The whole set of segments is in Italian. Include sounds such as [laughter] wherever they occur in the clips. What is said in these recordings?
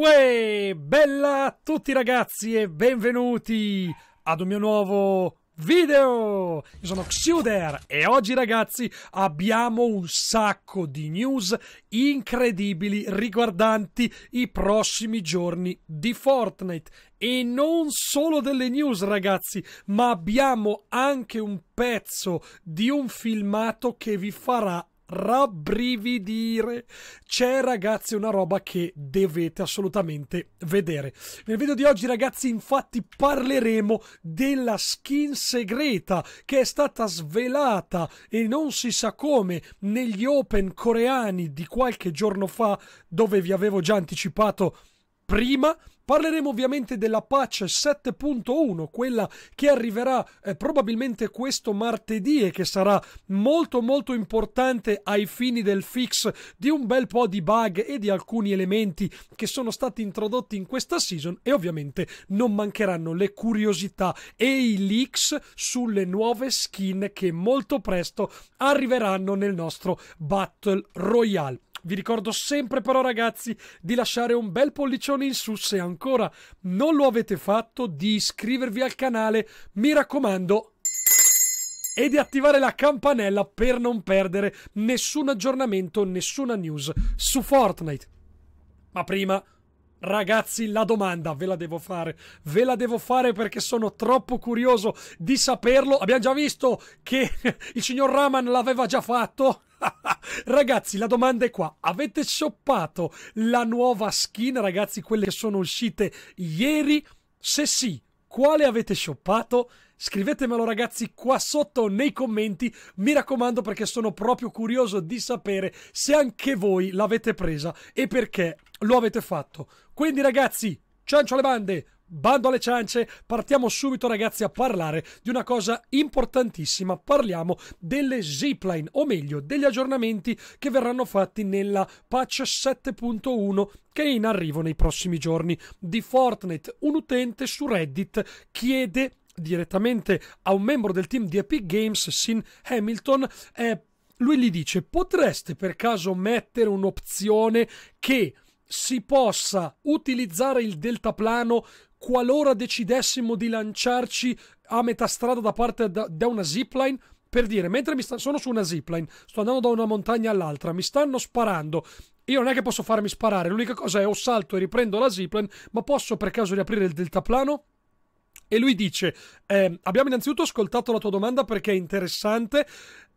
Uè, bella a tutti ragazzi e benvenuti ad un mio nuovo video! Io sono Xuder e oggi ragazzi abbiamo un sacco di news incredibili riguardanti i prossimi giorni di Fortnite e non solo delle news ragazzi ma abbiamo anche un pezzo di un filmato che vi farà rabbrividire. C'è, ragazzi, una roba che dovete assolutamente vedere. Nel video di oggi, ragazzi, infatti, parleremo della skin segreta che è stata svelata e non si sa come negli open coreani di qualche giorno fa, dove vi avevo già anticipato prima Parleremo ovviamente della patch 7.1, quella che arriverà eh, probabilmente questo martedì e che sarà molto molto importante ai fini del fix di un bel po' di bug e di alcuni elementi che sono stati introdotti in questa season e ovviamente non mancheranno le curiosità e i leaks sulle nuove skin che molto presto arriveranno nel nostro Battle Royale. Vi ricordo sempre però ragazzi di lasciare un bel pollicione in su se ancora non lo avete fatto, di iscrivervi al canale, mi raccomando e di attivare la campanella per non perdere nessun aggiornamento, nessuna news su Fortnite. Ma prima Ragazzi, la domanda ve la devo fare. Ve la devo fare perché sono troppo curioso di saperlo. Abbiamo già visto che [laughs] il signor Raman l'aveva già fatto. [laughs] ragazzi, la domanda è qua. Avete shoppato la nuova skin, ragazzi, quelle che sono uscite ieri? Se sì, quale avete shoppato? Scrivetemelo ragazzi qua sotto nei commenti, mi raccomando perché sono proprio curioso di sapere se anche voi l'avete presa e perché lo avete fatto. Quindi ragazzi, ciancio alle bande, bando alle ciance, partiamo subito ragazzi a parlare di una cosa importantissima, parliamo delle zipline, o meglio degli aggiornamenti che verranno fatti nella patch 7.1 che è in arrivo nei prossimi giorni di Fortnite. Un utente su Reddit chiede direttamente a un membro del team di Epic Games, Sin Hamilton, eh, lui gli dice potreste per caso mettere un'opzione che si possa utilizzare il deltaplano qualora decidessimo di lanciarci a metà strada da parte da, da una zipline per dire, mentre mi stanno, sono su una zipline, sto andando da una montagna all'altra, mi stanno sparando. Io non è che posso farmi sparare, l'unica cosa è o salto e riprendo la zipline, ma posso per caso riaprire il deltaplano? E lui dice: eh, Abbiamo innanzitutto ascoltato la tua domanda perché è interessante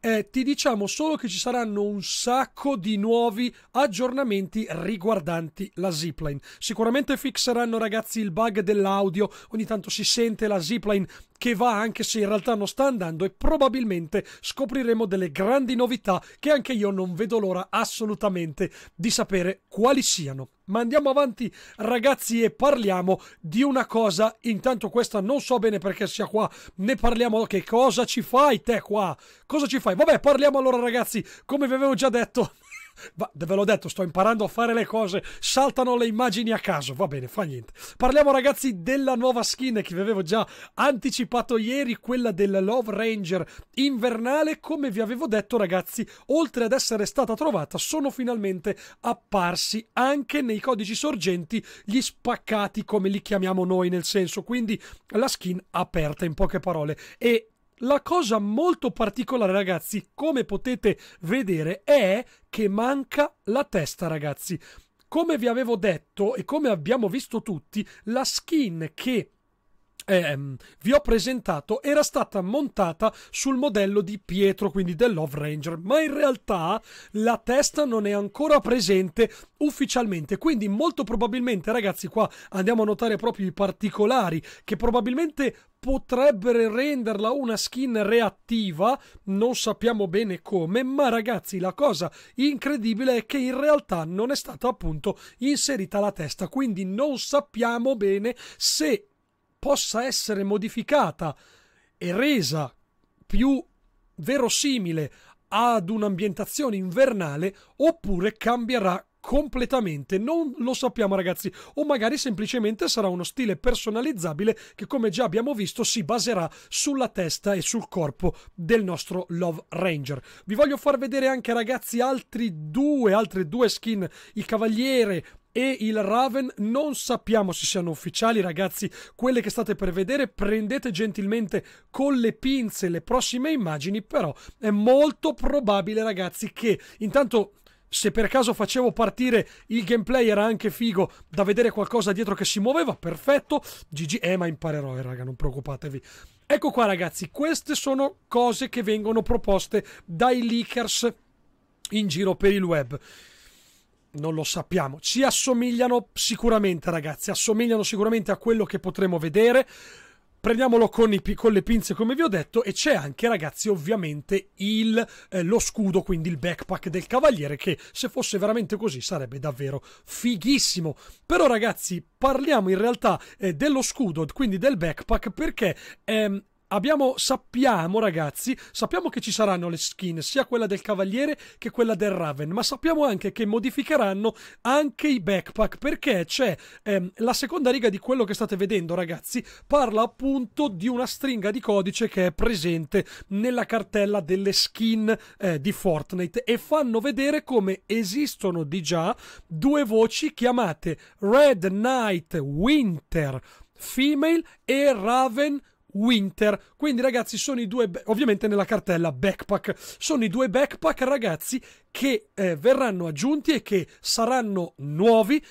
eh, ti diciamo solo che ci saranno un sacco di nuovi aggiornamenti riguardanti la zipline. Sicuramente fixeranno ragazzi il bug dell'audio, ogni tanto si sente la zipline che va anche se in realtà non sta andando e probabilmente scopriremo delle grandi novità che anche io non vedo l'ora assolutamente di sapere quali siano. Ma andiamo avanti ragazzi e parliamo di una cosa, intanto questa non so bene perché sia qua, ne parliamo che cosa ci fai te qua? Cosa ci fai? fai? Vabbè, parliamo allora, ragazzi. Come vi avevo già detto. [laughs] ve l'ho detto, sto imparando a fare le cose, saltano le immagini a caso, va bene, fa niente. Parliamo ragazzi della nuova skin che vi avevo già anticipato ieri, quella del Love Ranger invernale, come vi avevo detto ragazzi, oltre ad essere stata trovata, sono finalmente apparsi anche nei codici sorgenti gli spaccati, come li chiamiamo noi nel senso, quindi la skin aperta in poche parole. E la cosa molto particolare, ragazzi, come potete vedere, è che manca la testa, ragazzi. Come vi avevo detto e come abbiamo visto tutti, la skin che Ehm, vi ho presentato era stata montata sul modello di Pietro, quindi del Love Ranger, ma in realtà la testa non è ancora presente ufficialmente, quindi molto probabilmente ragazzi qua andiamo a notare proprio i particolari che probabilmente potrebbero renderla una skin reattiva, non sappiamo bene come, ma ragazzi la cosa incredibile è che in realtà non è stata appunto inserita la testa, quindi non sappiamo bene se possa essere modificata e resa più verosimile ad un'ambientazione invernale oppure cambierà completamente non lo sappiamo ragazzi o magari semplicemente sarà uno stile personalizzabile che come già abbiamo visto si baserà sulla testa e sul corpo del nostro Love Ranger vi voglio far vedere anche ragazzi altri due altre due skin il cavaliere e il Raven non sappiamo se siano ufficiali ragazzi quelle che state per vedere prendete gentilmente con le pinze le prossime immagini però è molto probabile ragazzi che intanto se per caso facevo partire il gameplay era anche figo da vedere qualcosa dietro che si muoveva, perfetto. GG, eh ma imparerò, eh raga, non preoccupatevi. Ecco qua ragazzi, queste sono cose che vengono proposte dai leakers in giro per il web non lo sappiamo. Ci assomigliano sicuramente, ragazzi. Assomigliano sicuramente a quello che potremo vedere. Prendiamolo con, i, con le pinze, come vi ho detto, e c'è anche, ragazzi, ovviamente il, eh, lo scudo, quindi il backpack del cavaliere, che se fosse veramente così sarebbe davvero fighissimo. Però, ragazzi, parliamo in realtà eh, dello scudo, quindi del backpack, perché ehm, abbiamo, sappiamo ragazzi, sappiamo che ci saranno le skin, sia quella del cavaliere che quella del Raven, ma sappiamo anche che modificheranno anche i backpack perché c'è ehm, la seconda riga di quello che state vedendo ragazzi, parla appunto di una stringa di codice che è presente nella cartella delle skin eh, di Fortnite e fanno vedere come esistono di già due voci chiamate Red Knight Winter Female e Raven Winter. Quindi, ragazzi, sono i due, ovviamente nella cartella backpack, sono i due backpack, ragazzi, che eh, verranno aggiunti e che saranno nuovi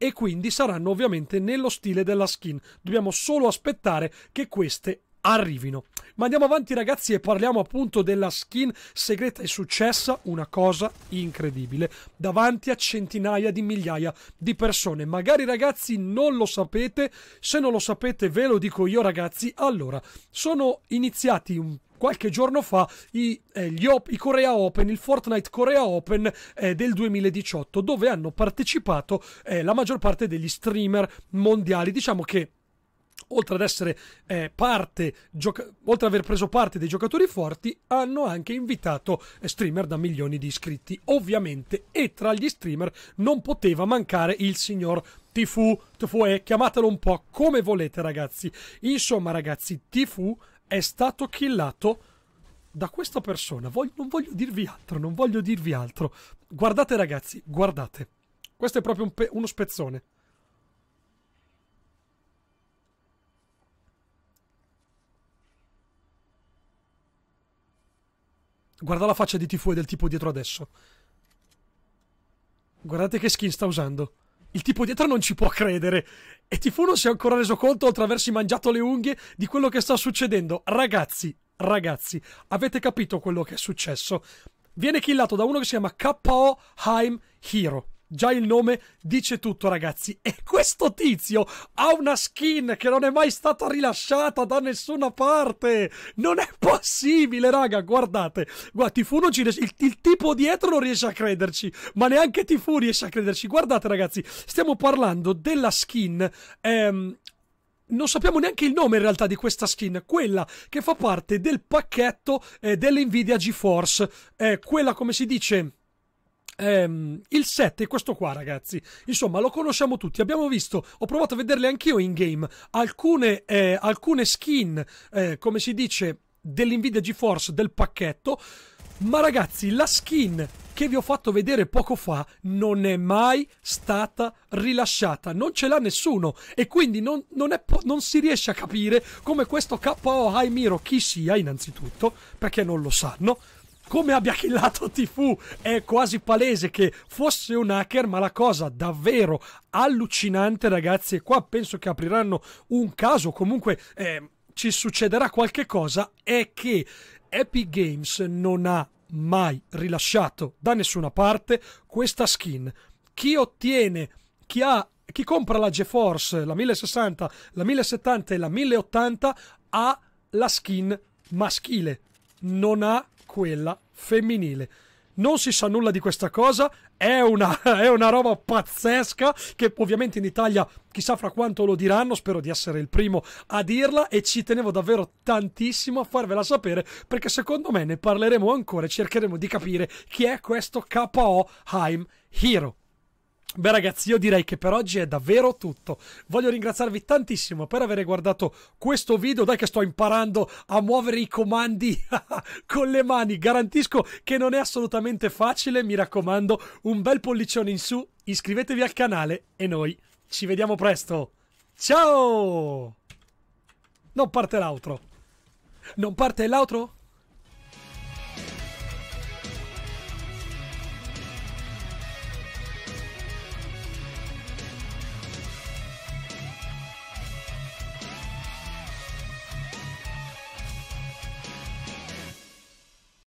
e quindi saranno ovviamente nello stile della skin. Dobbiamo solo aspettare che queste arrivino. Ma andiamo avanti ragazzi e parliamo appunto della skin segreta è successa, una cosa incredibile, davanti a centinaia di migliaia di persone. Magari ragazzi non lo sapete, se non lo sapete ve lo dico io ragazzi. Allora, sono iniziati un qualche giorno fa i, eh, i, Korea Open, il Fortnite Korea Open eh, del 2018, dove hanno partecipato eh, la maggior parte degli streamer mondiali. Diciamo che oltre ad essere eh, parte, gioca- oltre ad aver preso parte dei giocatori forti, hanno anche invitato eh, streamer da milioni di iscritti. Ovviamente, e tra gli streamer non poteva mancare il signor Tifu, Tfue, chiamatelo un po' come volete, ragazzi. Insomma, ragazzi, Tifu è stato killato da questa persona. Voglio, non voglio dirvi altro, non voglio dirvi altro. Guardate, ragazzi, guardate. Questo è proprio pe- uno spezzone. Guarda la faccia di Tifu e del tipo dietro adesso. Guardate che skin sta usando. Il tipo dietro non ci può credere. E Tifu non si è ancora reso conto, oltre ad aversi mangiato le unghie, di quello che sta succedendo. Ragazzi, ragazzi, avete capito quello che è successo. Viene killato da uno che si chiama KO Haim Hero. Già il nome dice tutto, ragazzi. E questo tizio ha una skin che non è mai stata rilasciata da nessuna parte. Non è possibile, raga. Guardate, guarda, Tifu ci riesce. Il, il tipo dietro non riesce a crederci, ma neanche Tifu riesce a crederci. Guardate, ragazzi, stiamo parlando della skin. Ehm, non sappiamo neanche il nome in realtà di questa skin, quella che fa parte del pacchetto eh, dell'NVIDIA GeForce, eh, quella come si dice Ehm, il 7 è questo qua, ragazzi. Insomma, lo conosciamo tutti. Abbiamo visto, ho provato a vederle anch'io in game. Alcune, eh, alcune skin, eh, come si dice, dell'Invidia GeForce del pacchetto. Ma ragazzi, la skin che vi ho fatto vedere poco fa non è mai stata rilasciata, non ce l'ha nessuno e quindi non, non, è, non, si riesce a capire come questo KO High Miro chi sia innanzitutto, perché non lo sanno, come abbia killato Tifu è quasi palese che fosse un hacker, ma la cosa davvero allucinante, ragazzi, e qua penso che apriranno un caso, comunque eh, ci succederà qualche cosa, è che Epic Games non ha mai rilasciato da nessuna parte questa skin. Chi ottiene, chi ha chi compra la GeForce, la 1060, la 1070 e la 1080 ha la skin maschile, non ha quella femminile. Non si sa nulla di questa cosa, è una, [laughs] è una, roba pazzesca che ovviamente in Italia chissà fra quanto lo diranno, spero di essere il primo a dirla e ci tenevo davvero tantissimo a farvela sapere perché secondo me ne parleremo ancora e cercheremo di capire chi è questo KO Heim Hero. Beh ragazzi, io direi che per oggi è davvero tutto. Voglio ringraziarvi tantissimo per aver guardato questo video. Dai che sto imparando a muovere i comandi [laughs] con le mani. Garantisco che non è assolutamente facile. Mi raccomando, un bel pollicione in su, iscrivetevi al canale e noi ci vediamo presto. Ciao! Non parte l'altro. Non parte l'altro?